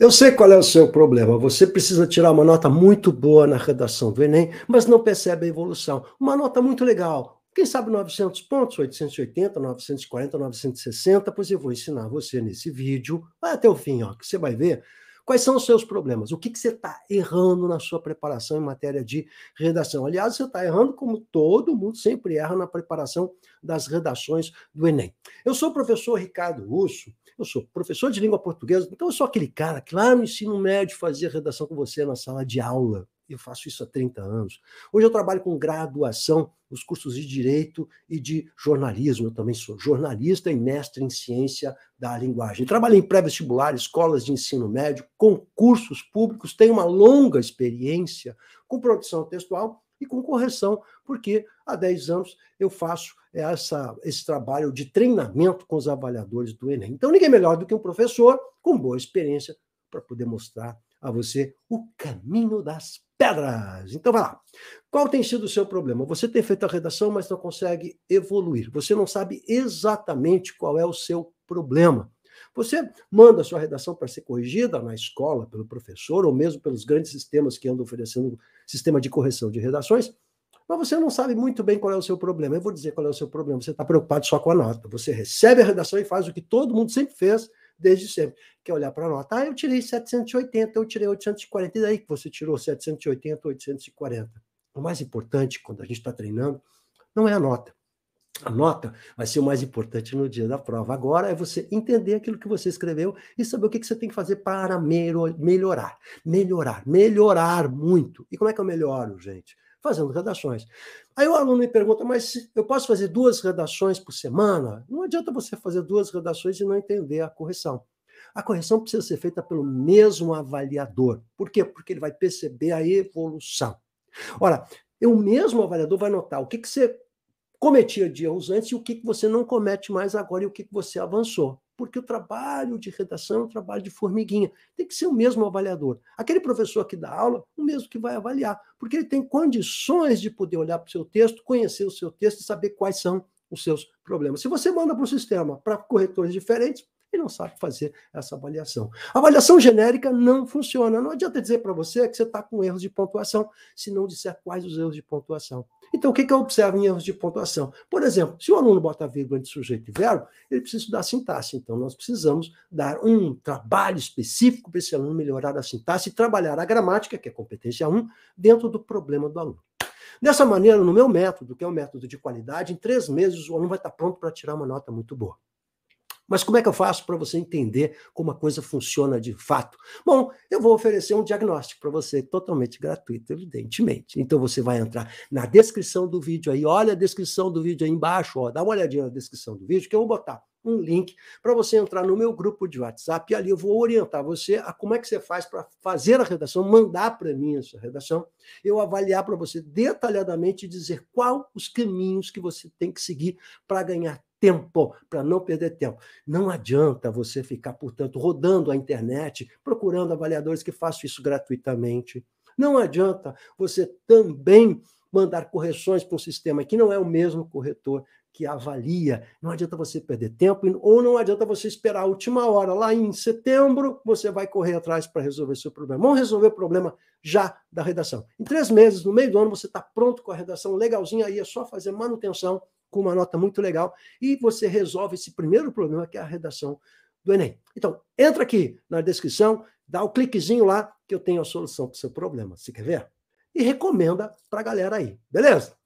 Eu sei qual é o seu problema. Você precisa tirar uma nota muito boa na redação do Enem, mas não percebe a evolução. Uma nota muito legal. Quem sabe 900 pontos, 880, 940, 960. Pois eu vou ensinar você nesse vídeo. Vai até o fim, ó, que você vai ver Quais são os seus problemas? O que, que você está errando na sua preparação em matéria de redação? Aliás, você está errando como todo mundo sempre erra na preparação das redações do Enem. Eu sou o professor Ricardo Russo, eu sou professor de língua portuguesa, então eu sou aquele cara que lá no ensino médio fazia redação com você na sala de aula. Eu faço isso há 30 anos. Hoje eu trabalho com graduação nos cursos de direito e de jornalismo. Eu também sou jornalista e mestre em ciência da linguagem. Trabalho em pré-vestibular, escolas de ensino médio, concursos públicos, tenho uma longa experiência com produção textual e com correção, porque há 10 anos eu faço essa, esse trabalho de treinamento com os avaliadores do Enem. Então, ninguém é melhor do que um professor com boa experiência para poder mostrar a você o caminho das pedras. Então vai lá. Qual tem sido o seu problema? Você tem feito a redação, mas não consegue evoluir. Você não sabe exatamente qual é o seu problema. Você manda a sua redação para ser corrigida na escola, pelo professor, ou mesmo pelos grandes sistemas que andam oferecendo sistema de correção de redações, mas você não sabe muito bem qual é o seu problema. Eu vou dizer qual é o seu problema. Você está preocupado só com a nota. Você recebe a redação e faz o que todo mundo sempre fez, desde sempre. Quer olhar para a nota? Ah, eu tirei 780, eu tirei 840, e daí que você tirou 780, 840. O mais importante quando a gente está treinando não é a nota. A nota vai ser o mais importante no dia da prova. Agora é você entender aquilo que você escreveu e saber o que, que você tem que fazer para Melhorar, melhorar, melhorar muito. E como é que eu melhoro, gente? fazendo redações. Aí o aluno me pergunta, mas eu posso fazer duas redações por semana? Não adianta você fazer duas redações e não entender a correção. A correção precisa ser feita pelo mesmo avaliador. Por quê? Porque ele vai perceber a evolução. Ora, o mesmo avaliador vai notar o que, que você cometia de erros antes e o que, que você não comete mais agora e o que, que você avançou porque o trabalho de redação é um trabalho de formiguinha. Tem que ser o mesmo avaliador. Aquele professor que dá aula, o mesmo que vai avaliar, porque ele tem condições de poder olhar para o seu texto, conhecer o seu texto e saber quais são os seus problemas. Se você manda para o sistema para corretores diferentes, e não sabe fazer essa avaliação. A avaliação genérica não funciona. Não adianta dizer para você que você está com erros de pontuação se não disser quais os erros de pontuação. Então, o que, que eu observo em erros de pontuação? Por exemplo, se o aluno bota vírgula entre sujeito e verbo, ele precisa estudar sintaxe. Então, nós precisamos dar um trabalho específico para esse aluno melhorar a sintaxe e trabalhar a gramática, que é competência 1, dentro do problema do aluno. Dessa maneira, no meu método, que é um método de qualidade, em três meses o aluno vai estar tá pronto para tirar uma nota muito boa. Mas como é que eu faço para você entender como a coisa funciona de fato? Bom, eu vou oferecer um diagnóstico para você, totalmente gratuito, evidentemente. Então você vai entrar na descrição do vídeo aí, olha a descrição do vídeo aí embaixo, ó, dá uma olhadinha na descrição do vídeo que eu vou botar um link para você entrar no meu grupo de WhatsApp e ali eu vou orientar você a como é que você faz para fazer a redação, mandar para mim essa redação, eu avaliar para você detalhadamente e dizer qual os caminhos que você tem que seguir para ganhar tempo, para não perder tempo. Não adianta você ficar, portanto, rodando a internet, procurando avaliadores que façam isso gratuitamente não adianta você também mandar correções para um sistema que não é o mesmo corretor que avalia. Não adianta você perder tempo ou não adianta você esperar a última hora. Lá em setembro, você vai correr atrás para resolver seu problema. Vamos resolver o problema já da redação. Em três meses, no meio do ano, você está pronto com a redação legalzinha, aí é só fazer manutenção com uma nota muito legal e você resolve esse primeiro problema que é a redação do Enem. Então, entra aqui na descrição, dá o um cliquezinho lá, que eu tenho a solução para o seu problema. Você quer ver? E recomenda para a galera aí, beleza?